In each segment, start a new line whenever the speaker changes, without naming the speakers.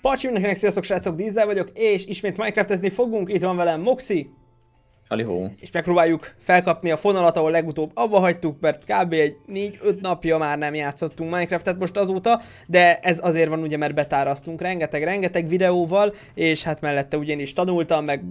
Pacsi mindenkinek, sziasztok srácok, Dízzel vagyok, és ismét Minecraftezni fogunk, itt van velem Moxi.
Halihó. És
megpróbáljuk felkapni a fonalat, ahol legutóbb abba hagytuk, mert kb. egy 4-5 napja már nem játszottunk Minecraftet most azóta, de ez azért van ugye, mert betárasztunk rengeteg-rengeteg videóval, és hát mellette ugye én is tanultam, meg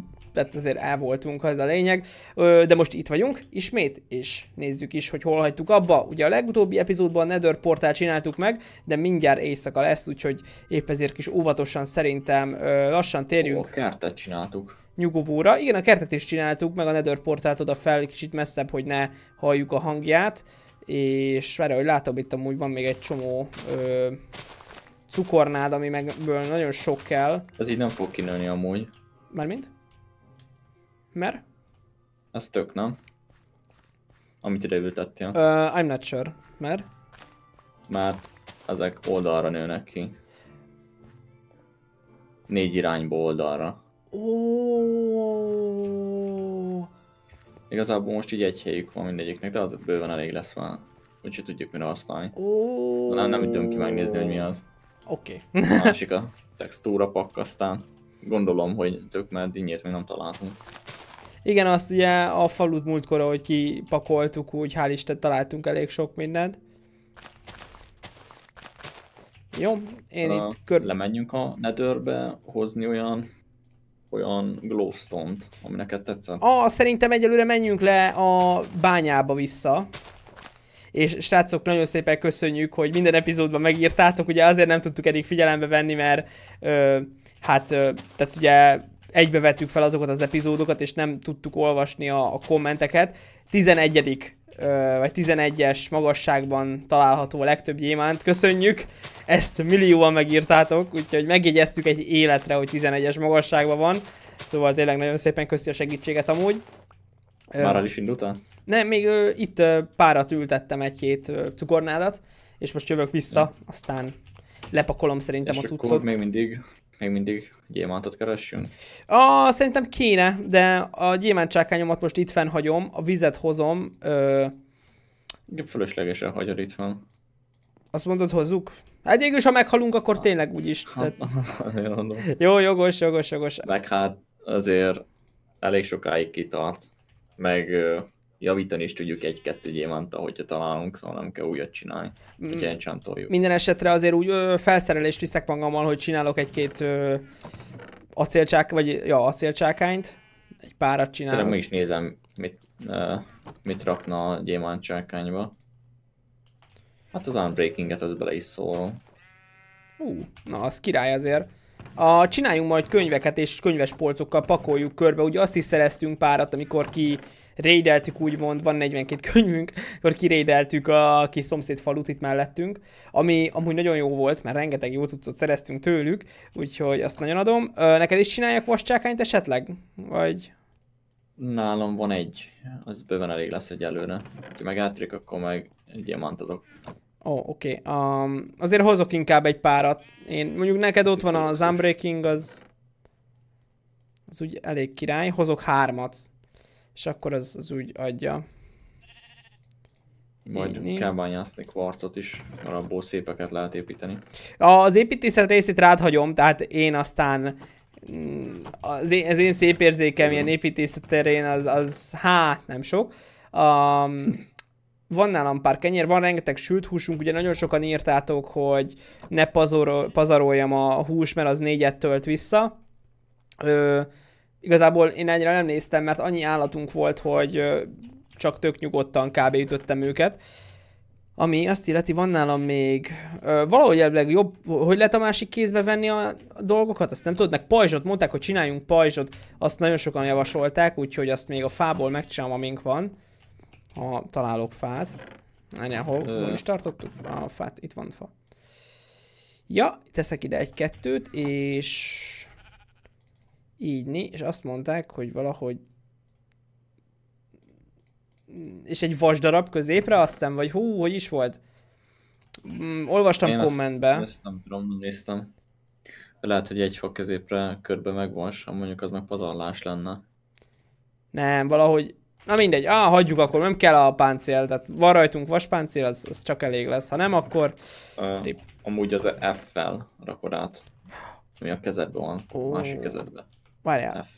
tehát azért el voltunk, az a lényeg. Ö, de most itt vagyunk ismét, és nézzük is, hogy hol hagytuk abba. Ugye a legutóbbi epizódban a Nether portál csináltuk meg, de mindjárt éjszaka lesz, úgyhogy épp ezért kis óvatosan szerintem ö, lassan térjünk. Ó,
a kertet csináltuk
nyugovóra. Igen, a kertet is csináltuk, meg a Nether portált oda fel, kicsit messzebb, hogy ne halljuk a hangját. És várj, hogy látom, itt amúgy van még egy csomó ö, cukornád, ami megből
nagyon sok kell. Ez így nem fog kinőni amúgy.
Mármint? Mert?
Az tök, nem? Amit ültettél. Uh, I'm not sure. Mert? Mert ezek oldalra nőnek ki. Négy irányba oldalra. Oh. Igazából most így egy helyük van mindegyiknek, de az bőven elég lesz már. Úgyhogy tudjuk mire használni. Oh. Nem, nem tudom ki megnézni, hogy mi az. Oké. Okay. másik a textúra pakk, aztán gondolom, hogy tök már dinnyét még nem találtunk.
Igen, azt ugye a falut múltkor, ahogy kipakoltuk, úgy hál' Isten találtunk elég sok mindent.
Jó, én uh, itt kör... Lemenjünk a netherbe hozni olyan olyan glowstone-t, ami neked tetszett.
Ah, szerintem egyelőre menjünk le a bányába vissza. És srácok, nagyon szépen köszönjük, hogy minden epizódban megírtátok, ugye azért nem tudtuk eddig figyelembe venni, mert ö, hát, ö, tehát ugye egybe vettük fel azokat az epizódokat, és nem tudtuk olvasni a, a kommenteket. 11 vagy 11-es magasságban található a legtöbb gyémánt. Köszönjük! Ezt millióan megírtátok, úgyhogy megjegyeztük egy életre, hogy 11-es magasságban van. Szóval tényleg nagyon szépen köszi a segítséget amúgy.
Már el is indultál?
Nem, még ö, itt ö, párat ültettem egy-két cukornádat, és most jövök vissza, mm. aztán lepakolom szerintem és a cuccot.
még mindig még mindig gyémántot keressünk?
A, szerintem kéne, de a gyémántcsákányomat most itt fenn hagyom, a vizet hozom. Ö...
Igen, fölöslegesen hagyod itt van.
Azt mondod, hozzuk? Hát végül, ha meghalunk, akkor tényleg úgyis. Tehát...
azért mondom. Jó, jogos, jogos, jogos. Meg hát azért elég sokáig kitart, meg javítani is tudjuk egy-kettő gyémánta, hogyha találunk, szóval nem kell újat csinálni, mm. ilyen enchantoljuk.
Minden esetre azért úgy ö, felszerelést viszek magammal, hogy csinálok egy-két acélcsák, vagy ja, acélcsákányt, egy párat csinálok. Tényleg meg
is nézem, mit, ö, mit rakna a gyémántcsákányba. Hát az unbreakinget az bele is szól.
Ú, na az király azért. A, csináljunk majd könyveket és könyves polcokkal pakoljuk körbe, ugye azt is szereztünk párat, amikor ki raideltük úgymond, van 42 könyvünk, akkor kiraideltük a kis szomszéd falut itt mellettünk, ami amúgy nagyon jó volt, mert rengeteg jó cuccot szereztünk tőlük, úgyhogy azt nagyon adom. Ö, neked is csinálják
vascsákányt esetleg? Vagy... Nálam van egy, az bőven elég lesz egy előre. Ha meg átrik, akkor meg egy diamant azok.
Ó, oh, oké. Okay. Um, azért hozok inkább egy párat. Én mondjuk neked ott Viszont van az Unbreaking, az... Az úgy elég király. Hozok hármat. És akkor az, az úgy adja. Vagy kell
bányászni kvarcot is, mert abból szépeket lehet építeni.
Az építészet részét rád hagyom, tehát én aztán mm, az én, az én szép érzékem ilyen építészet terén az, az hát nem sok. Um, van nálam pár kenyér, van rengeteg sült húsunk, ugye nagyon sokan írtátok, hogy ne pazarol, pazaroljam a hús, mert az négyet tölt vissza. Ö, igazából én ennyire nem néztem, mert annyi állatunk volt, hogy csak tök nyugodtan kb. ütöttem őket. Ami azt illeti, van nálam még... Ö, valahogy elvileg jobb, hogy lehet a másik kézbe venni a, a dolgokat, azt nem tudod, meg pajzsot, mondták, hogy csináljunk pajzsot, azt nagyon sokan javasolták, úgyhogy azt még a fából megcsinálom, amink van. Ha találok fát. ennyi hol, hol is tartottuk? A fát, itt van fa. Ja, teszek ide egy-kettőt, és ígyni, és azt mondták, hogy valahogy és egy vasdarab középre, azt hiszem, vagy hú, hogy is volt?
Mm, olvastam Én kommentbe. Azt, ezt nem tudom, néztem. Lehet, hogy egy fok középre körbe megvas, ha mondjuk az meg pazarlás lenne.
Nem, valahogy... Na mindegy, ah, hagyjuk akkor, nem kell a páncél, tehát van rajtunk vaspáncél, az, az csak elég lesz, ha nem, akkor...
Uh, amúgy az F-fel rakod át, ami a kezedben van, oh. másik kezedben.
Várjál. F.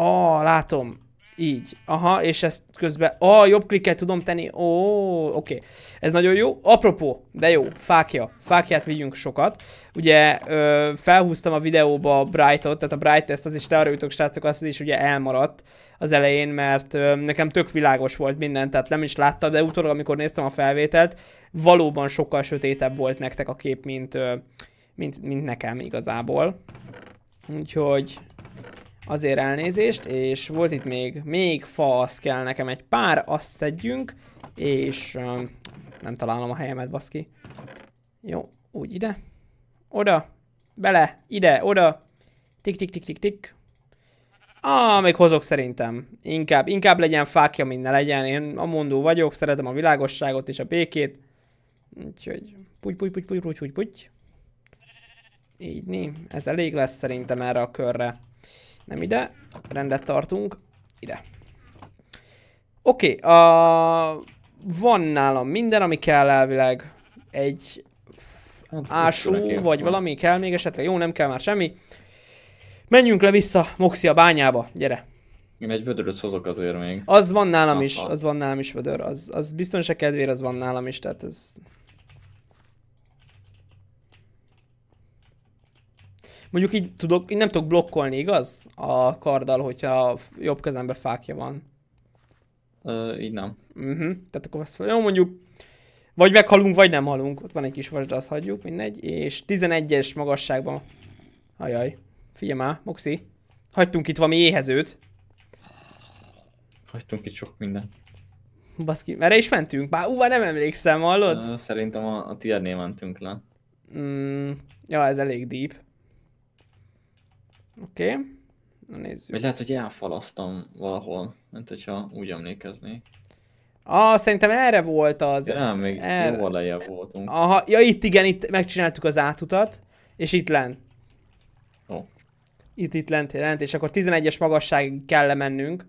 Ó, látom. Így. Aha, és ezt közben... Ó, jobb klikkel tudom tenni. Ó, oh, oké. Okay. Ez nagyon jó. Apropó, de jó. Fákja. Fákját vigyünk sokat. Ugye ö, felhúztam a videóba Brightot, tehát a Bright ezt az is learültök, srácok, azt is ugye elmaradt az elején, mert ö, nekem tök világos volt minden, tehát nem is láttam, de utólag, amikor néztem a felvételt, valóban sokkal sötétebb volt nektek a kép, mint, ö, mint, mint nekem igazából. Úgyhogy Azért elnézést, és volt itt még, még fa, az kell nekem egy pár, azt tegyünk, és um, nem találom a helyemet, baszki. Jó, úgy ide, oda, bele, ide, oda, tik tik tik tik tik. Ah, még hozok szerintem. Inkább, inkább legyen fákja, mint ne legyen. Én a mondó vagyok, szeretem a világosságot és a békét. Úgyhogy, puty, puty, puty, puty, puty, puty. Így, né? Ez elég lesz szerintem erre a körre. Nem ide. Rendet tartunk. Ide. Oké, okay, a... van nálam minden, ami kell elvileg. Egy hát, ásó, vagy valami kell még esetleg. Jó, nem kell már semmi. Menjünk le vissza Moxi a bányába, gyere.
Én egy vödöröt hozok azért még. Az van nálam Aha. is, az
van nálam is vödör. Az, az biztonság kedvére az van nálam is, tehát ez... Mondjuk így tudok, én nem tudok blokkolni, igaz? A karddal, hogyha jobb kezemben fákja van. Ö, így nem. Uh-huh. Tehát akkor azt jó, mondjuk vagy meghalunk, vagy nem halunk. Ott van egy kis vas, azt hagyjuk, mindegy. És 11-es magasságban. Ajaj. Figyelj már, Moxi. Hagytunk itt valami éhezőt.
Hagytunk itt sok mindent.
Baszki, erre is mentünk? Bár ú, nem emlékszem, hallod?
szerintem a, a tiernél mentünk le.
Mm, ja, ez elég deep.
Oké. Okay. Na nézzük. Vagy lehet, hogy elfalasztam valahol, mint hogyha úgy emlékeznék.
Ah, szerintem erre volt az. Ja, nem, még erre. jó lejjebb voltunk. Aha, ja itt igen, itt megcsináltuk az átutat, és itt lent. Oh. Itt, itt lent, lent, és akkor 11-es magasságig kell lemennünk.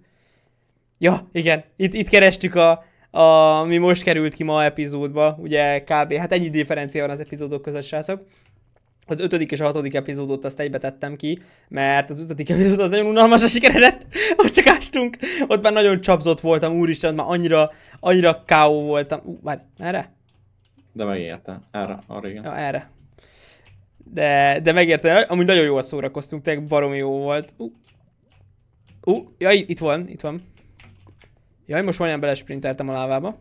Ja, igen, itt, itt kerestük a, a, mi most került ki ma epizódba, ugye kb. Hát egy differencia van az epizódok között, srácok az ötödik és a hatodik epizódot azt egybe tettem ki, mert az ötödik epizód az nagyon unalmasra sikeredett, ott csak ástunk, ott már nagyon csapzott voltam, úristen, ott már annyira, annyira káó voltam. Ú, várj, erre?
De megérte, erre, arra igen. Ja, erre.
De, de megérte, amúgy nagyon jól szórakoztunk, tényleg baromi jó volt. Ú, ú ja, itt van, itt van. Jaj, most majdnem belesprinteltem a lávába.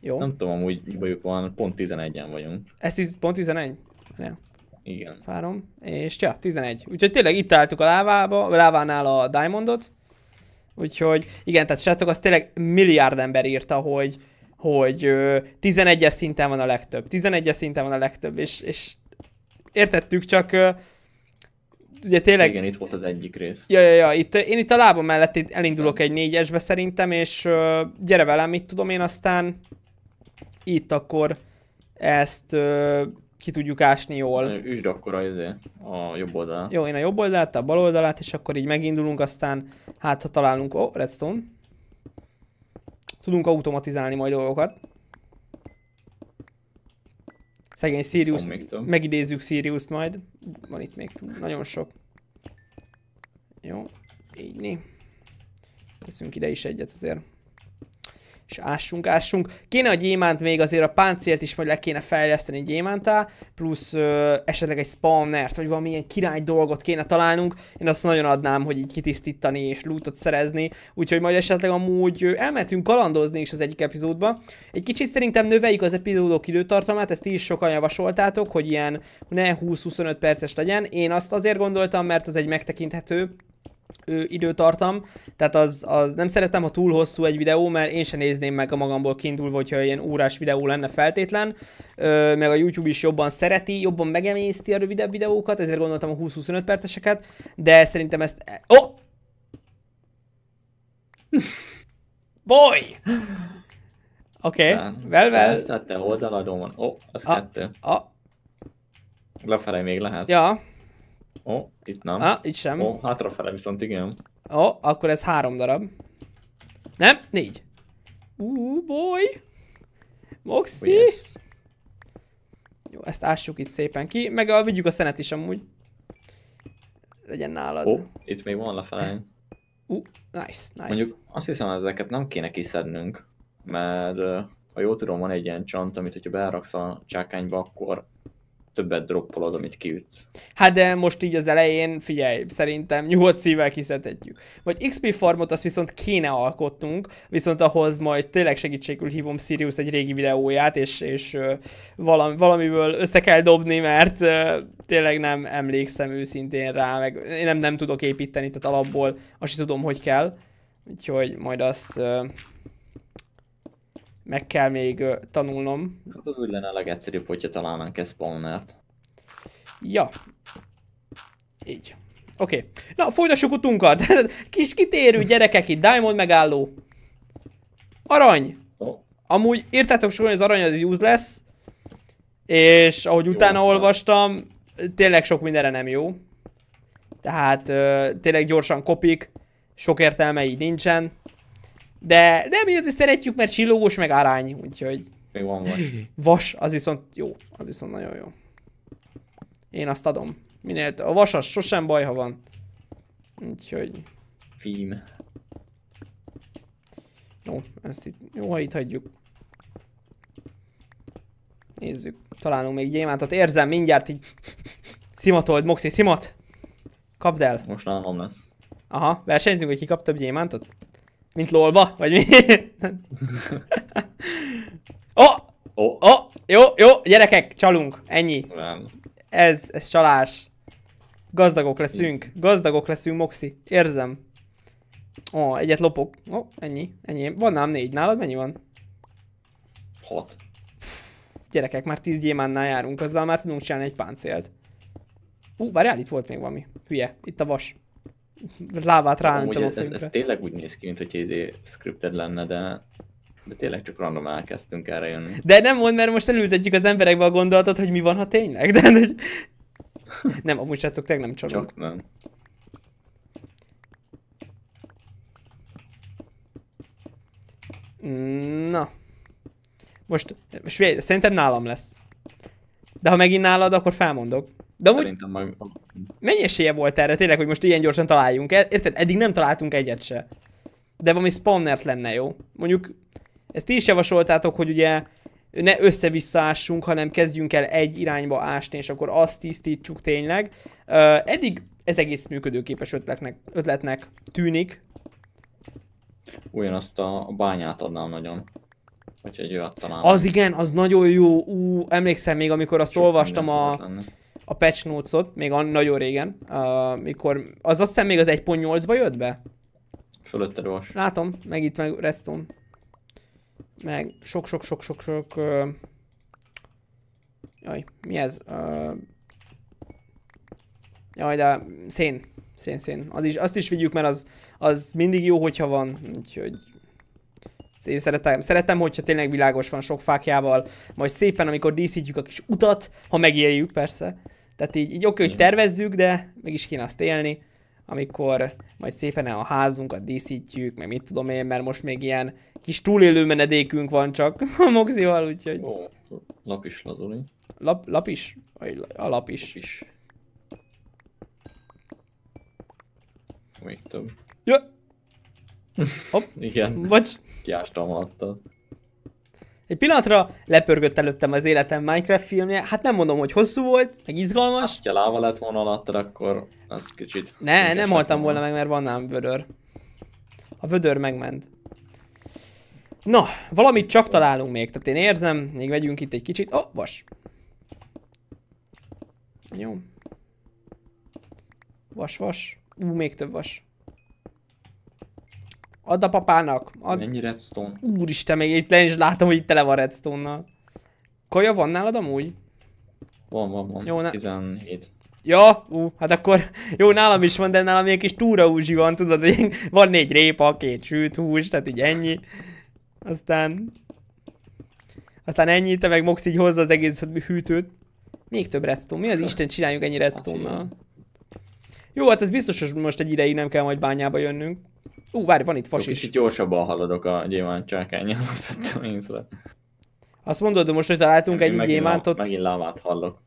Jó. Nem
tudom, amúgy bajuk van, pont 11-en vagyunk.
Ez tíz, pont 11? Nél. Igen. Fárom. És ja, 11. Úgyhogy tényleg itt álltuk a lávába, a lávánál a Diamondot. Úgyhogy igen, tehát srácok, az tényleg milliárd ember írta, hogy, hogy 11-es szinten van a legtöbb, 11-es szinten van a legtöbb, és, és értettük, csak
ugye tényleg... Igen, itt volt az egyik rész.
Ja, ja, ja, itt, én itt a lábam mellett itt elindulok egy négyesbe szerintem, és uh, gyere velem, mit tudom én, aztán itt akkor ezt uh, ki tudjuk ásni jól.
Üsd akkor a, izé, a jobb oldalát.
Jó, én a jobb oldalát, a bal oldalát, és akkor így megindulunk, aztán hát ha találunk... Ó, oh, redstone. Tudunk automatizálni majd dolgokat. Szegény Sirius, megidézzük Sirius-t majd. Van itt még nagyon sok. Jó, így né. Teszünk ide is egyet azért és ássunk, ássunk. Kéne a gyémánt még azért a páncélt is majd le kéne fejleszteni gyémántá, plusz ö, esetleg egy spawnert, vagy valamilyen király dolgot kéne találnunk. Én azt nagyon adnám, hogy így kitisztítani és lootot szerezni, úgyhogy majd esetleg amúgy elmentünk kalandozni is az egyik epizódba. Egy kicsit szerintem növeljük az epizódok időtartamát, ezt ti is sokan javasoltátok, hogy ilyen ne 20-25 perces legyen. Én azt azért gondoltam, mert az egy megtekinthető ö, időtartam, tehát az, az nem szeretem, ha túl hosszú egy videó, mert én sem nézném meg a magamból kiindulva, hogyha ilyen órás videó lenne feltétlen, ö, meg a YouTube is jobban szereti, jobban megemészti a rövidebb videókat, ezért gondoltam a 20-25 perceseket, de szerintem ezt... Oh! Boy!
Oké, okay. vel. Ez a te oldaladon van. Ó, oh, az a, kettő. A... Lefelé még lehet. Ja, Ó, oh, itt nem. Ah, itt sem. Ó, oh, hátrafele viszont igen.
Ó, oh, akkor ez három darab. Nem? Négy. Uh, boy! Moxi! Oh, yes. Jó, ezt ássuk itt szépen ki, meg a, vigyük a szenet is amúgy. Legyen nálad. Ó, oh,
itt még van lefele.
Ú, uh, nice, nice. Mondjuk
azt hiszem, ezeket nem kéne kiszednünk, mert ha jól tudom, van egy ilyen csont, amit hogyha beraksz a csákányba, akkor többet droppol az, amit kiütsz.
Hát de most így az elején, figyelj, szerintem nyugodt szívvel kiszedhetjük. Vagy XP farmot azt viszont kéne alkotnunk, viszont ahhoz majd tényleg segítségül hívom Sirius egy régi videóját, és, és valami, valamiből össze kell dobni, mert tényleg nem emlékszem őszintén rá, meg én nem, nem tudok építeni, tehát alapból azt is tudom, hogy kell. Úgyhogy majd azt meg kell még tanulnom.
Hát az úgy lenne a legegyszerűbb, hogyha találnánk ezt spawnert.
Ja. Így. Oké. Okay. Na, folytassuk utunkat. Kis kitérő gyerekek itt, Diamond megálló. Arany. Oh. Amúgy írtátok sokan, hogy az arany az useless. És ahogy jó, utána olvastam, tényleg sok mindenre nem jó. Tehát ö, tényleg gyorsan kopik, sok értelme így nincsen. De nem, mi azért szeretjük, mert csillogós meg arány, úgyhogy...
Még van vas.
Vas, az viszont jó. Az viszont nagyon jó. Én azt adom. Minél a vasas sosem baj, ha van.
Úgyhogy... Fím.
Jó, ezt itt jó, ha itt hagyjuk. Nézzük. Találunk még gyémántot. Érzem mindjárt így... Szimatold, Moxi, szimat! Kapd el! Most nálam lesz. Aha, versenyzünk, hogy ki kap több gyémántot? Mint lolba? Vagy mi? oh! Oh. oh! Jó, jó, gyerekek, csalunk. Ennyi. Nem. Ez, ez csalás. Gazdagok leszünk. Gazdagok leszünk, Moxi. Érzem. Ó, oh, egyet lopok. Ó, oh, ennyi, ennyi. Van nálam négy. Nálad mennyi van? Hat. Gyerekek, már tíz gyémánnál járunk, azzal már tudunk csinálni egy páncélt. Ú, uh, várjál, itt volt még valami. Hülye, itt a vas lávát ráöntöm a ez, ez,
tényleg úgy néz ki, mint hogy izé scripted lenne, de de tényleg csak random elkezdtünk erre jönni. De nem mond, mert
most elültetjük az emberekbe a gondolatot, hogy mi van, ha tényleg. De, de... Nem, amúgy srácok, tényleg nem csalunk. Csak nem. Na. Most, most szerintem nálam lesz. De ha megint nálad, akkor felmondok. De amúgy meg... mennyi esélye volt erre tényleg, hogy most ilyen gyorsan találjunk? Érted? Eddig nem találtunk egyet se. De valami spawnert lenne jó. Mondjuk ezt ti is javasoltátok, hogy ugye ne össze ássunk, hanem kezdjünk el egy irányba ásni, és akkor azt tisztítsuk tényleg. Uh, eddig ez egész működőképes ötletnek, ötletnek tűnik.
Ugyan azt a bányát adnám nagyon. Hogyha egy olyat Az igen, az
nagyon jó. Ú, emlékszem még, amikor azt Sok olvastam a... Lenne a patch notes-ot, még an, nagyon régen, uh, mikor, az aztán még az 1.8-ba jött be?
Fölötted most.
Látom, meg itt meg reston. Meg sok-sok-sok-sok-sok... Uh, jaj, mi ez? Uh, jaj, de szén. Szén, szén. Az is, azt is vigyük, mert az, az mindig jó, hogyha van. Úgyhogy én szeretem, szeretem, hogyha tényleg világos van sok fákjával, majd szépen, amikor díszítjük a kis utat, ha megéljük persze. Tehát így, így oké, okay, hogy tervezzük, de meg is kéne azt élni, amikor majd szépen a házunkat díszítjük, meg mit tudom én, mert most még ilyen kis túlélő menedékünk van csak a Moxival, úgyhogy... Ó,
lapis lazuli. Lap,
lapis? A lapis. Lapis. Még több. Jö! Hopp. Igen. Bocs kiástam alatta. Egy pillanatra lepörgött előttem az életem Minecraft filmje, hát nem mondom, hogy hosszú volt, meg izgalmas. Hát, ha láva lett volna alattad,
akkor ez kicsit...
Ne, nem haltam volna meg, mert van nálam vödör. A vödör megment. Na, valamit csak találunk még, tehát én érzem, még vegyünk itt egy kicsit. Ó, oh, vas. Jó. Vas, vas. Ú, még több vas. Add a papának. Ad... Mennyi redstone? Úristen, még itt le is látom, hogy itt tele van redstone-nal. Kaja van nálad amúgy?
Van, van, van. Jó, ne... 17.
Ja, ú, hát akkor jó, nálam is van, de nálam egy kis túraúzsi van, tudod, van négy répa, két sült hús, tehát így ennyi. Aztán... Aztán ennyi, te meg Mox így hozza az egész hűtőt. Még több redstone. Mi az Isten csináljuk ennyi hát redstone-nal? Jó, hát ez biztos, hogy most egy ideig nem kell majd bányába jönnünk. Ú, várj, van itt fas Jó, is.
Kicsit gyorsabban haladok a gyémánt csákányjal, azt én észre.
Azt mondod, hogy most, hogy találtunk egy megint gyémántot... Lá, megint
lámát hallok.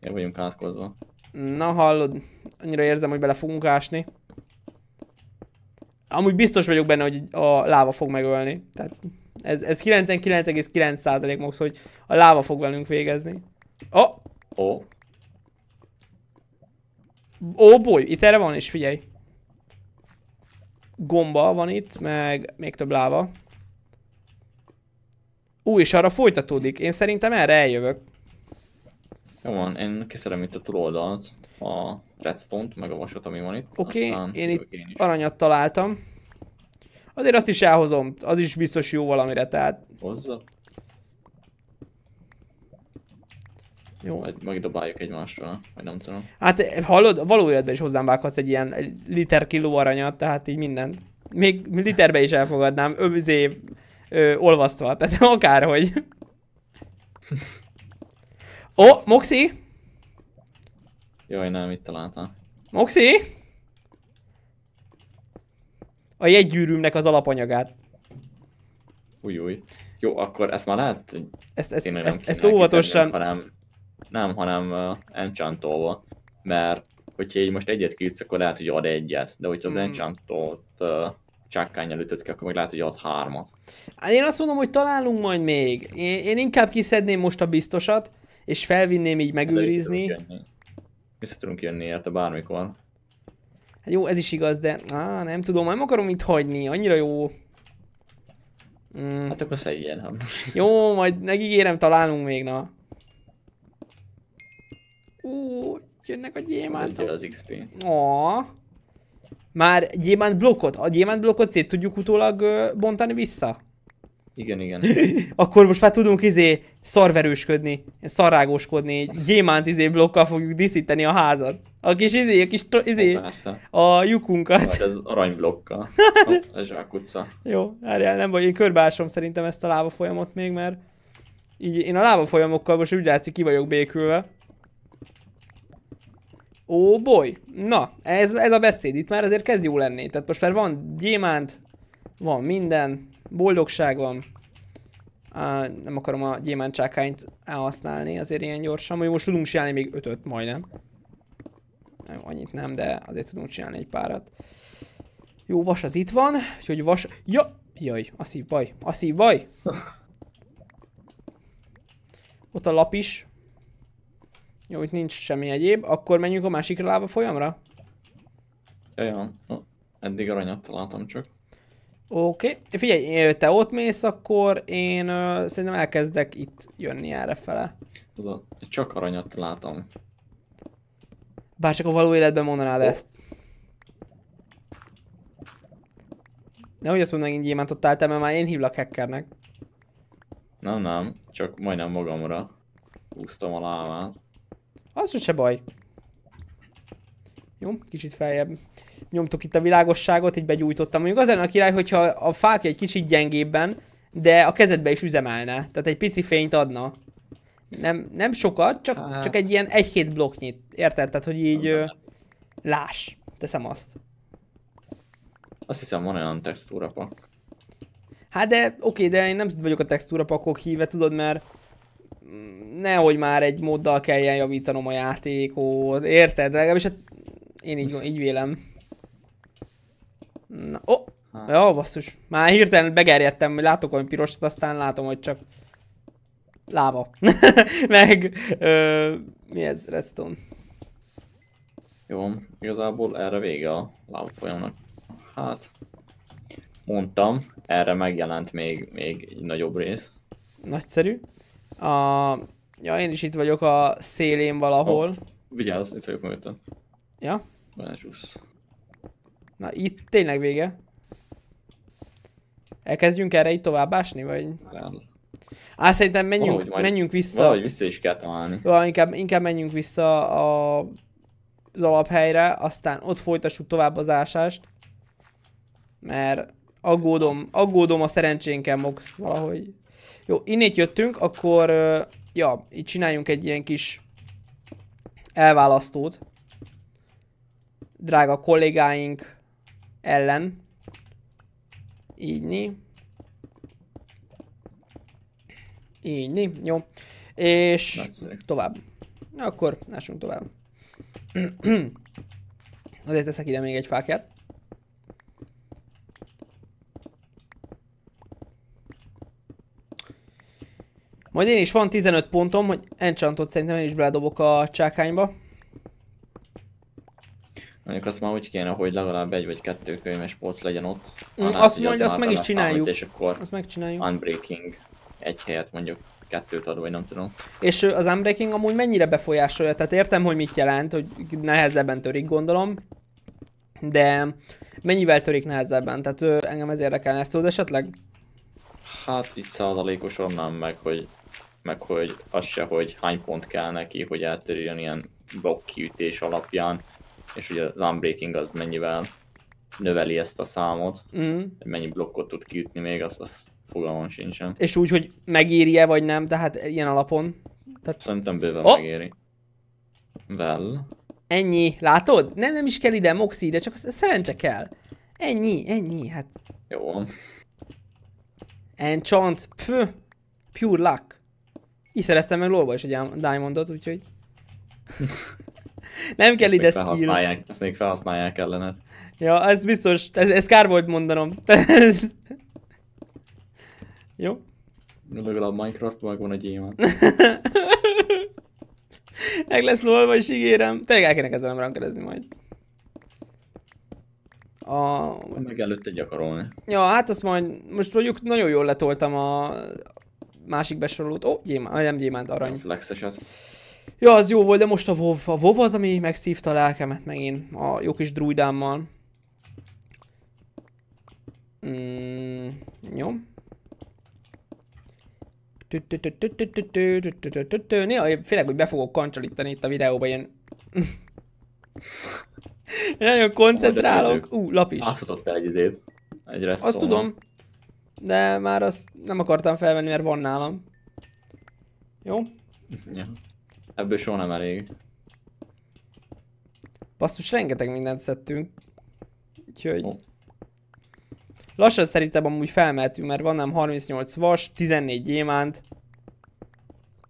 Én vagyunk átkozva.
Na hallod, annyira érzem, hogy bele fogunk ásni. Amúgy biztos vagyok benne, hogy a láva fog megölni. Tehát ez, ez 99,9% max, hogy a láva fog velünk végezni. Oh! Oh! Ó, boly, itt erre van is, figyelj. Gomba van itt, meg még több láva. Ú, és arra folytatódik. Én szerintem erre eljövök.
Jó van, én kiszerem itt a túloldalt, a redstone-t, meg a vasot, ami van itt. Oké, okay, én itt én
aranyat találtam. Azért azt is elhozom, az is biztos jó valamire, tehát...
Hozzad? Jó. Majd megdobáljuk egymásra, vagy nem tudom.
Hát eh, hallod, valójában is hozzám vághatsz egy ilyen liter kiló aranyat, tehát így mindent. Még literbe is elfogadnám, ömzé ö, olvasztva, tehát akárhogy. Ó, oh, Moxi!
Jaj, nem, itt találtam.
Moxi! A jegygyűrűmnek az alapanyagát.
Új, új. Jó, akkor ezt már lehet, hogy ezt, ezt, ezt, ezt óvatosan, nem, hanem uh, enchantolva. Mert hogyha így most egyet kiütsz, akkor lehet, hogy ad egyet. De hogyha az mm. enchantolt uh, csákkány előtt ki, akkor meg lehet, hogy ad hármat.
Hát én azt mondom, hogy találunk majd még. Én, én inkább kiszedném most a biztosat, és felvinném így megőrizni.
vissza tudunk jönni, tudunk jönni érte bármikor.
Hát jó, ez is igaz, de á, nem tudom, nem akarom itt hagyni, annyira jó.
Mm. Hát akkor szedjen.
Jó, majd megígérem, találunk még, na.
Hú, jönnek a gyémántok. az XP.
Ó. Már gyémánt blokkot, a gyémánt blokkot szét tudjuk utólag ö, bontani vissza? Igen, igen. Akkor most már tudunk izé szarverősködni, szarrágóskodni, gyémánt izé blokkal fogjuk díszíteni a házat. A kis izé, a kis izé, a lyukunkat. Vagy az
aranyblokkal, a zsákutca. Jó, várjál, nem
baj, én körbeásom szerintem ezt a lába folyamot még, mert így én a lába folyamokkal most úgy látszik ki vagyok békülve. Ó, boly! Na, ez, ez a beszéd itt már azért kezd jó lenni. Tehát most már van gyémánt, van minden, boldogság van. Uh, nem akarom a gyémánt csákányt elhasználni azért ilyen gyorsan. Mondjuk most tudunk csinálni még ötöt majdnem. Nem, annyit nem, de azért tudunk csinálni egy párat. Jó, vas az itt van, úgyhogy vas... Ja! Jaj, a szív baj, a szív baj! Ott a lap is, jó, itt nincs semmi egyéb. Akkor menjünk a másik lába folyamra?
Jaj, eddig aranyat találtam csak.
Oké, okay. figyelj, eh, te ott mész, akkor én ö, szerintem elkezdek itt jönni erre fele.
csak aranyat látom. Bár
csak a való életben mondanád oh. ezt. hogy azt mondd megint ott álltál, mert már én hívlak hackernek.
Nem, nem, csak majdnem magamra húztam a lámát.
Az se baj. Jó, kicsit feljebb nyomtuk itt a világosságot, így begyújtottam. Mondjuk az lenne a király, hogyha a fák egy kicsit gyengébben, de a kezedbe is üzemelne. Tehát egy pici fényt adna. Nem, nem sokat, csak, hát. csak egy ilyen egy-két blokknyit. Érted? Tehát, hogy így ö, láss. Teszem azt.
Azt hiszem van olyan textúrapak.
Hát de, oké, de én nem vagyok a textúrapakok híve, tudod, mert nehogy már egy móddal kelljen javítanom a játékot, érted? de Legalábbis hát én így, így vélem. Na, ó! Oh, jó, basszus. Már hirtelen begerjedtem, hogy látok olyan pirosat, aztán látom, hogy csak láva. Meg,
ö, mi ez, redstone? Jó, igazából erre vége a láva folyamnak. Hát, mondtam, erre megjelent még, még egy nagyobb rész.
Nagyszerű. A... Ja, én is itt vagyok a szélén valahol. Oh,
vigyázz, itt vagyok mögöttem. Ja? Belecsúsz.
Na itt tényleg vége. Elkezdjünk erre itt tovább ásni, vagy? Nem. Á, szerintem menjünk, valahogy majd, menjünk vissza. Valahogy vissza is kell találni. Jó, inkább, inkább menjünk vissza a, az alaphelyre, aztán ott folytassuk tovább az ásást. Mert aggódom, aggódom a szerencsénkkel, Mox, valahogy. Jó, innét jöttünk, akkor... Ja, így csináljunk egy ilyen kis elválasztót. Drága kollégáink ellen. Ígyni. Ígyni, jó. És Nagyszerű. tovább. Na, akkor lássunk tovább. Azért teszek ide még egy fákját. Majd én is van 15 pontom, hogy enchantot szerintem én is beledobok a csákányba.
Mondjuk azt már úgy kéne, hogy legalább egy vagy kettő könyves polc legyen ott. Mm, azt mondja, az azt meg is csináljuk. Számít, és akkor azt megcsináljuk. Unbreaking egy helyet mondjuk kettőt ad, vagy nem tudom.
És az unbreaking amúgy mennyire befolyásolja? Tehát értem, hogy mit jelent, hogy nehezebben törik, gondolom. De mennyivel törik nehezebben? Tehát engem ez érdekelne ezt tudod esetleg?
Hát itt százalékosan nem meg, hogy meg hogy az se, hogy hány pont kell neki, hogy eltörjön ilyen blokk kiütés alapján, és ugye az unbreaking az mennyivel növeli ezt a számot, mm. mennyi blokkot tud kiütni még, az, az fogalmam sincsen. És
úgy, hogy megéri-e vagy nem, tehát ilyen alapon?
Tehát... Szerintem bőven oh! megéri. Well.
Ennyi, látod? Nem, nem is kell ide moxi de csak szerencse kell. Ennyi, ennyi, hát. Jó. Enchant, pfff, pure luck szereztem meg lóba is egy diamondot, úgyhogy... nem kell ide skill.
ezt még felhasználják ellened.
Ja, ez biztos, ez, ez kár volt mondanom.
Jó. Legalább Minecraft van egy ilyen. Meg lesz lolva is ígérem. Tényleg el kéne kezdenem rankerezni majd. A... Meg előtte gyakorolni.
Ja, hát azt majd, most mondjuk nagyon jól letoltam a, másik besorolót. Ó, oh, gyémánt, ah, nem gyémánt, arany. A flexeset. Ja, az jó volt, de most a WoW, a WoW az, ami megszívta a lelkemet megint a jó kis druidámmal. Mm, jó. Néha félek, hogy be fogok kancsolítani itt a videóba ilyen... Nagyon koncentrálok. Ú, lap is.
Átfutottál egy izét. Egy Azt tudom.
De már azt nem akartam felvenni, mert van nálam. Jó?
Ja. Ebből soha nem elég.
Basszus, rengeteg mindent szedtünk. Úgyhogy... Oh. Lassan szerintem amúgy felmehetünk, mert van nem 38 vas, 14 gyémánt.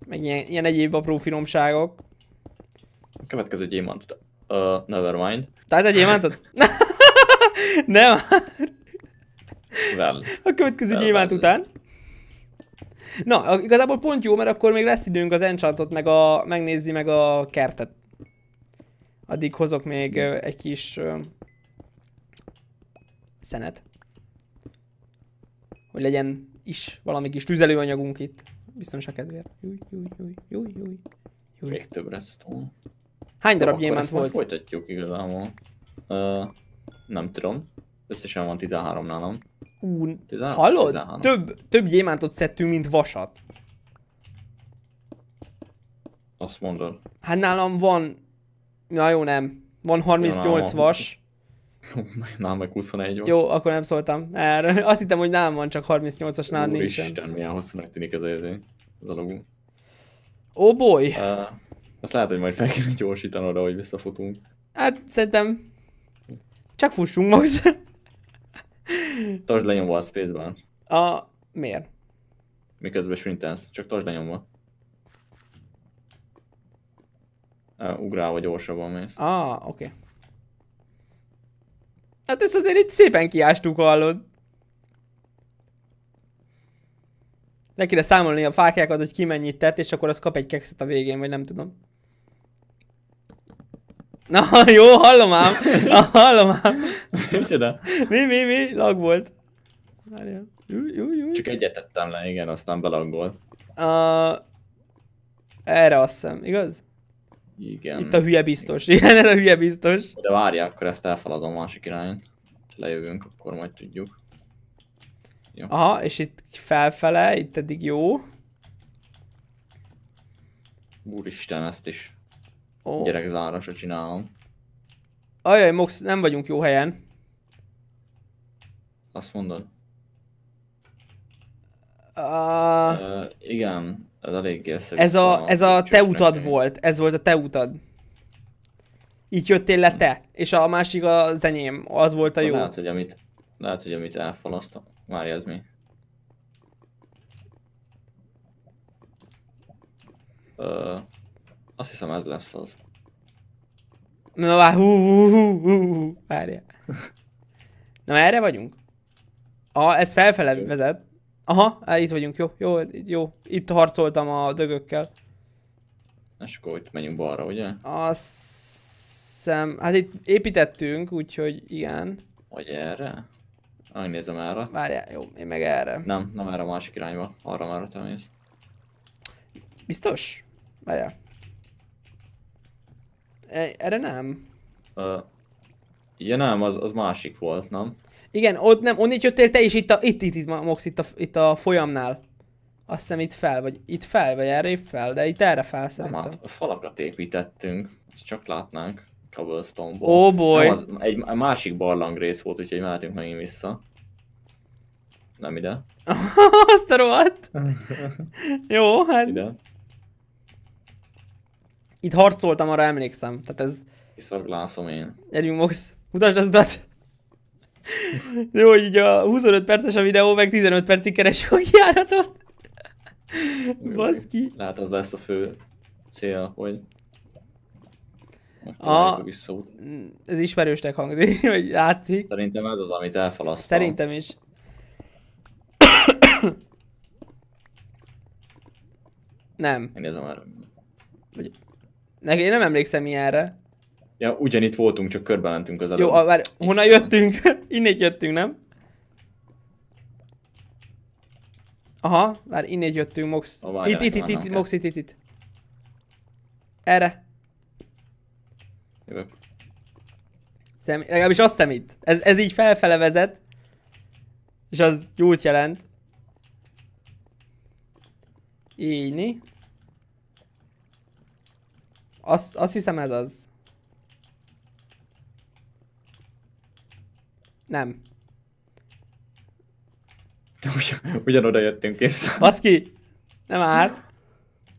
Meg ilyen, ilyen egyéb apró finomságok.
A következő gyémántot. Uh, nevermind.
Tehát egy gyémántot? nem már a következő well, után. Na, igazából pont jó, mert akkor még lesz időnk az enchantot, meg a, megnézni meg a kertet. Addig hozok még uh, egy kis uh, szenet. Hogy legyen is valami kis tüzelőanyagunk itt. Biztonság kedvéért. Júj, júj, júj,
Még több redstone. Hány darab gyémánt volt? Folytatjuk igazából. Uh, nem tudom. Összesen van 13 nálam. Hú, hallod? Több, több gyémántot szedtünk, mint vasat. Azt mondod.
Hát nálam van... Na jó, nem. Van 38 ja, vas.
Nálam meg 21 vas.
Jó, akkor nem szóltam erre. Azt hittem, hogy nálam van, csak 38-as nálad nincs. Úristen, nincsen.
milyen hosszúnak tűnik ez a, ez a logó. Oh boy! Uh, azt lehet, hogy majd fel kell gyorsítanod, ahogy visszafutunk.
Hát szerintem... Csak fussunk, Max.
Tartsd lenyomva a spaceban.
A... miért?
Miközben sprintelsz, csak tartsd lenyomva. Ugrál ugrálva gyorsabban mész.
Ah, oké. Okay. Hát ezt azért itt szépen kiástuk, hallod. Neki kéne számolni a fákjákat, hogy ki mennyit tett, és akkor az kap egy kekszet a végén, vagy nem tudom. Na, jó, hallom ám. Na, hallom ám. Micsoda? Mi, mi, mi? Lag volt. Várjál.
Csak egyet tettem le, igen, aztán belaggolt.
Uh, erre azt hiszem, igaz? Igen. Itt a hülye biztos. Igen, ez a hülye biztos.
De várja, akkor ezt elfaladom másik irányt. Ha lejövünk, akkor majd tudjuk. Jó.
Aha, és itt felfele, itt eddig jó.
Úristen, ezt is Oh. Gyerek zára se csinálom. Ajaj, Mox, nem vagyunk jó helyen. Azt mondod? Uh, uh, igen, ez eléggé Ez a, szóval ez a, te utad nekünk.
volt, ez volt a te utad. Így jöttél le te, és a másik a zenyém, az volt a jó. Lehet,
hogy amit, lehet, hogy amit elfalasztam. Már ez mi? Uh, azt hiszem ez lesz az.
Na vár, hú, hú, hú, hú, hú. várjál. Na erre vagyunk? Aha, ez felfele vezet. Aha, itt vagyunk, jó, jó, jó. Itt harcoltam a dögökkel.
És akkor itt menjünk balra, ugye?
Azt hiszem, hát itt építettünk, úgyhogy igen.
Vagy erre? Ahogy nézem erre. Várjál, jó, én meg erre. Nem, nem erre a másik irányba, arra már te mész. Biztos? Várjál.
Erre nem.
Uh, ja nem, az, az másik volt, nem?
Igen, ott nem, onnit jöttél te is itt, a, itt, itt, itt, Mox, itt a, itt a folyamnál. Azt hiszem itt fel, vagy itt fel, vagy erre épp fel, de itt erre fel szerintem. Nem, hát
falakat építettünk, ezt csak látnánk Cobblestone-ból. Oh boy! Nem, az egy másik barlang rész volt, úgyhogy mehetünk én vissza. Nem ide.
Azt a rohadt! Jó, hát... Ide. Itt harcoltam, arra emlékszem. Tehát ez... Visszaglászom én. Gyerünk, Mox. Mutasd az utat. Jó, hogy így a 25 perces a videó, meg 15 percig keresünk a kiáratot. Baszki.
Lehet az lesz a fő cél, hogy a... Mm, ez ismerősnek hangzik, hogy látszik. Szerintem ez az, amit elfalasztam. Szerintem is. Nem. Én nézem már.
Vagy... Nekem én nem emlékszem ilyenre.
Ja, ugyanitt voltunk, csak körbe mentünk az előbb. Jó, a,
vár, honnan jöttünk? innét jöttünk, nem? Aha, már innét jöttünk, Mox. Oh, itt, itt, itt, itt, Mox, itt, itt, itt. Erre. Jövök. Szem, legalábbis azt szemít. Ez, ez így felfele vezet. És az gyújt jelent. Így, azt, azt hiszem ez az. Nem.
Ugyan, ugyanoda jöttünk és... Azt ki! Nem árt.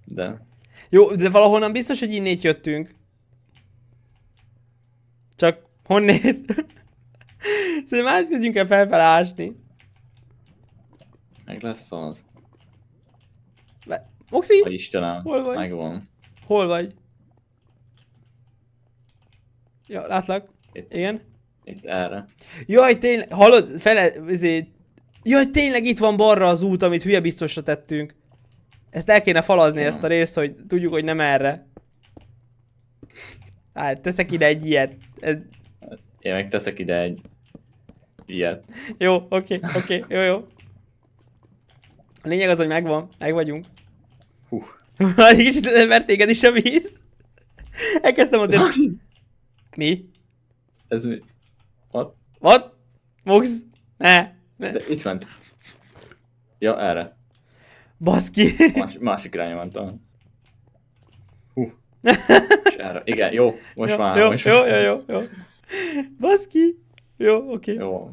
De.
Jó, de valahonnan biztos, hogy innét jöttünk. Csak honnét? Szerintem más kezdjünk el felfelé ásni.
Meg lesz az.
Moxi? Istenem, hol vagy? megvan. Hol vagy? Ja, látlak. Itt. Igen. Itt erre. Jaj, tényleg, hallod, fele, ezért... Jaj, tényleg itt van balra az út, amit hülye biztosra tettünk. Ezt el kéne falazni, ezt a részt, hogy tudjuk, hogy nem erre. Hát, teszek ide egy ilyet. Ez...
Én meg teszek ide egy ilyet.
Jó, oké, oké, jó, jó. A lényeg az, hogy megvan, meg vagyunk. Hú. Egy kicsit mert téged is a víz. Elkezdtem azért... Mi?
Ez mi? What? What? Mux? Ne! ne. De itt ment. Ja, erre. Baszki! Más, másik irányba mentem. Hú. És erre. Igen, jó. Most jó, már. Jó, most jó, jó, jó, jó.
Baszki! Jó, oké. Okay. Jó.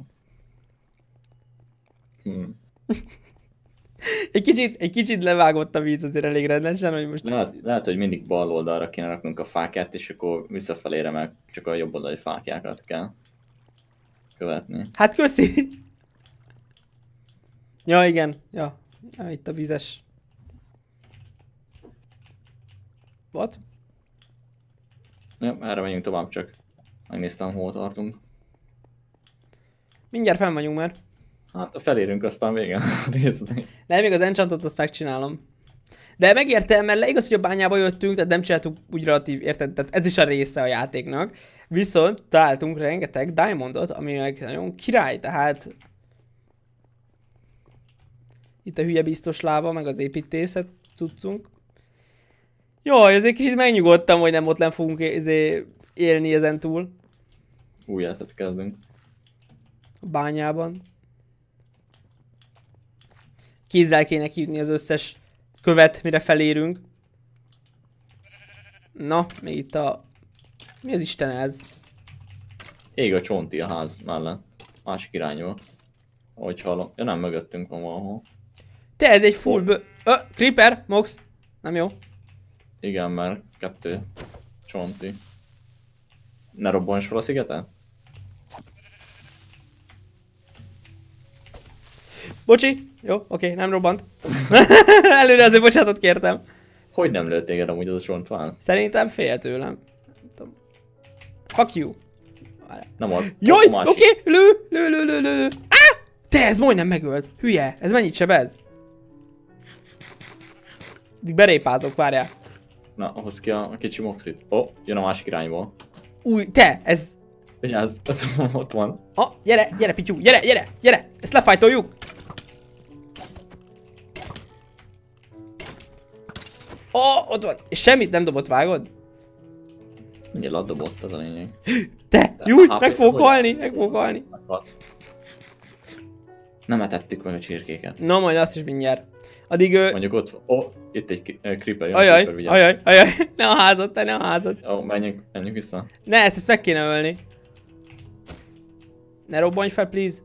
Hmm egy, kicsit, egy kicsit levágott a víz azért elég rendesen, hogy most... Lehet, lehet hogy mindig bal oldalra kéne raknunk a fákját, és akkor visszafelére meg csak a jobb oldali fákjákat kell követni. Hát köszi!
Ja, igen. Ja. ja itt a vízes. What?
Ja, erre megyünk tovább csak. Megnéztem, hol tartunk.
Mindjárt fenn vagyunk már.
Hát felérünk aztán végén nézni.
Nem, még az enchantot azt megcsinálom. De megértem, mert le, igaz, hogy a bányába jöttünk, tehát nem csináltuk úgy relatív, érted? Tehát ez is a része a játéknak. Viszont találtunk rengeteg diamondot, ami meg nagyon király, tehát... Itt a hülye biztos láva, meg az építészet tudtunk. Jaj, azért kicsit megnyugodtam, hogy nem ott nem fogunk izé élni ezen túl.
Új kezdünk.
A bányában kézzel kéne kiütni az összes követ, mire felérünk. Na, még itt a... Mi az Isten ez?
Ég a csonti a ház mellett. Másik irányba. Ahogy hallom. Ja nem, mögöttünk van valahol.
Te ez egy full bő... Ö, creeper, Mox. Nem jó.
Igen, mert kettő. Csonti. Ne robbans fel a szigetet?
Bocsi, jó, oké, nem robbant. Előre azért bocsátot kértem.
Hogy nem lőtt téged amúgy az a csontván?
Szerintem fél tőlem. Fuck you.
Nem az. Jaj, oké,
lő, lő, lő, lő, lő, lő. Te, ez majdnem megölt. Hülye, ez mennyit ez? sebez? Berépázok,
várjál. Na, hoz ki a kicsi moxit. Ó, oh, jön a másik irányból. Új, te, ez... Vigyázz, ez ott van.
Ah, gyere, gyere, pityú, gyere, gyere, gyere, ezt lefajtoljuk. oh, ott van. És semmit nem dobott, vágod?
Ugye ladobott az a lényeg. Te, Júj, hát, meg fogok halni,
meg fogok halni.
Nem etettük meg a csirkéket. Na majd azt is mindjárt. Addig ő... Mondjuk ott, van. oh, itt egy creeper, jön ajaj, creeper, ajaj, ajaj, ne a házad, te ne a házad. Jó, menjünk, menjünk vissza.
Ne, ezt, ezt meg kéne ölni. Ne robbanj fel, please.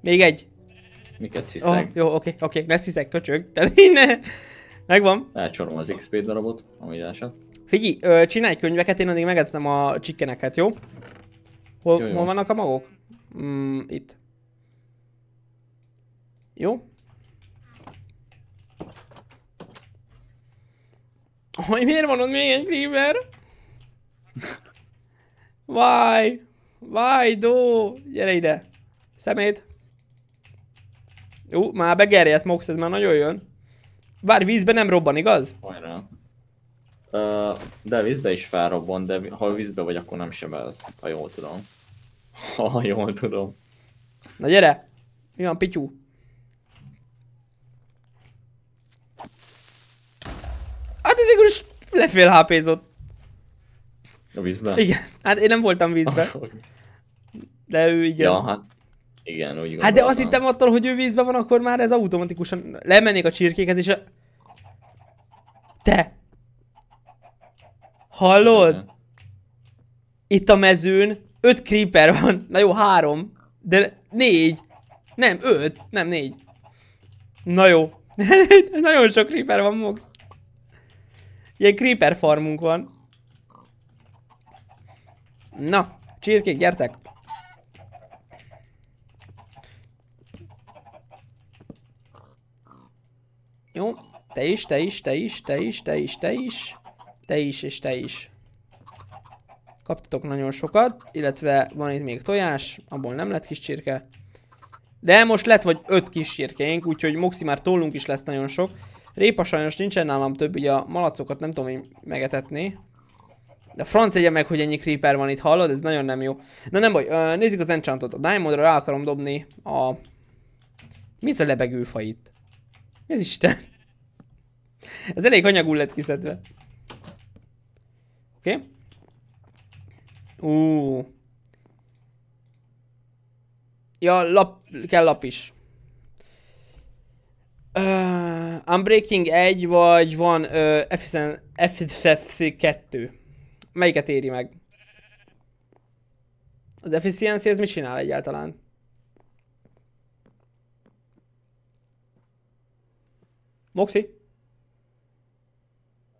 Még egy.
Miket hiszek?
Oh, jó, oké, okay, oké, okay. lesz hiszek, köcsög, de én eh, megvan.
Elcsorom az XP darabot, ami esett.
Figyelj, csinálj könyveket, én addig megettem a csikkeneket, jó? Hol, jó, jó. hol vannak a magok? Mm, itt. Jó? Hogy miért van ott még egy creeper? Vaj! Vaj, do! Gyere ide! Szemét! Jó, már begerjedt Mox, ez már nagyon jön. Várj, vízbe nem robban, igaz?
Hajrá. Uh, de vízbe is felrobban, de ha vízbe vagy, akkor nem sebelsz, ha jól tudom. Ha jól tudom.
Na gyere! Mi van, pityú? Hát ez végül is lefél hp
A vízben? Igen.
Hát én nem voltam vízben. de
ő igen. Ja, hát igen, úgy gondolom. Hát de azt hittem
attól, hogy ő vízben van, akkor már ez automatikusan lemennék a csirkékhez és a... Te! Hallod? Itt a mezőn 5 creeper van. Na jó, 3. De 4. Nem, 5. Nem, 4. Na jó. Nagyon sok creeper van, Mox. Ilyen creeper farmunk van. Na, csirkék, gyertek! Jó, te is, te is, te is, te is, te is, te is, te is, és te is. Kaptatok nagyon sokat, illetve van itt még tojás, abból nem lett kis csirke. De most lett vagy öt kis csirkeink, úgyhogy Moxi már tollunk is lesz nagyon sok. Répa sajnos nincsen nálam több, ugye a malacokat nem tudom én megetetni. De franc egye meg, hogy ennyi creeper van itt, hallod? Ez nagyon nem jó. Na nem baj, nézzük az enchantot. A diamondra rá akarom dobni a... Mi ez a lebegőfa itt? Ez Isten. Ez elég anyagul lett kiszedve. Oké. Okay. Ú. Ja, lap, kell lap is. Uh, Unbreaking 1, vagy van uh, Efficiency 2. Melyiket éri meg? Az Efficiency ez mit csinál egyáltalán? Moxi?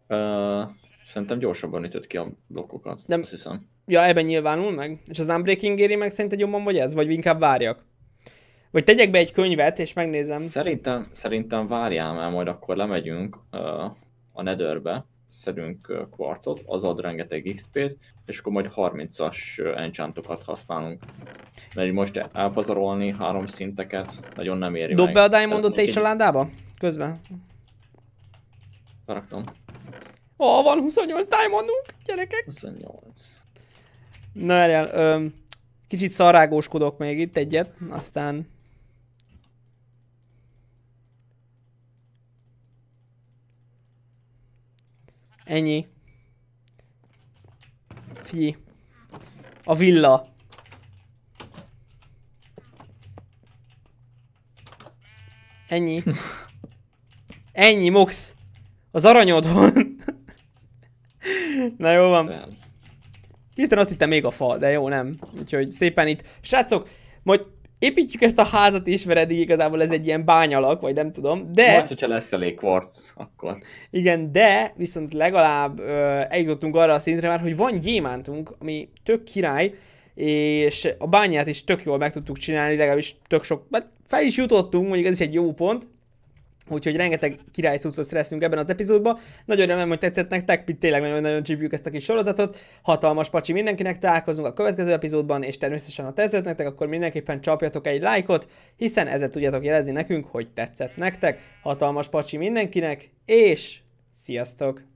Uh, szerintem gyorsabban ütött ki a blokkokat, nem. azt hiszem.
Ja, ebben nyilvánul meg? És az unbreaking éri meg szerinted jobban vagy ez? Vagy inkább várjak? Vagy tegyek be egy könyvet, és megnézem.
Szerintem, szerintem várjál már, majd akkor lemegyünk uh, a netherbe, szedünk kvarcot, az ad rengeteg XP-t, és akkor majd 30-as enchantokat használunk. Mert most elpazarolni három szinteket nagyon nem éri Dob meg. be a diamondot egy
családába? Közben. Raktam. Ó, oh, van 28 diamondunk,
gyerekek! 28.
Na, erjel, kicsit szarrágóskodok még itt egyet, aztán Ennyi. fi, A villa. Ennyi. Ennyi, Mox. Az aranyodon. Na jó van. Hirtelen azt hittem még a fa, de jó nem. Úgyhogy szépen itt. Srácok, majd építjük ezt a házat is, mert eddig igazából ez egy ilyen bányalak, vagy nem tudom, de... Majd,
hogyha lesz elég kvarc, akkor...
Igen, de viszont legalább ö, eljutottunk arra a szintre már, hogy van gyémántunk, ami tök király, és a bányát is tök jól meg tudtuk csinálni, legalábbis tök sok, mert hát fel is jutottunk, mondjuk ez is egy jó pont, Úgyhogy rengeteg király cuccot leszünk ebben az epizódban. Nagyon remélem, hogy tetszett nektek, itt tényleg nagyon-nagyon csípjük ezt a kis sorozatot. Hatalmas pacsi mindenkinek, találkozunk a következő epizódban, és természetesen, ha tetszett nektek, akkor mindenképpen csapjatok egy lájkot, hiszen ezzel tudjátok jelezni nekünk, hogy tetszett nektek. Hatalmas pacsi mindenkinek, és sziasztok!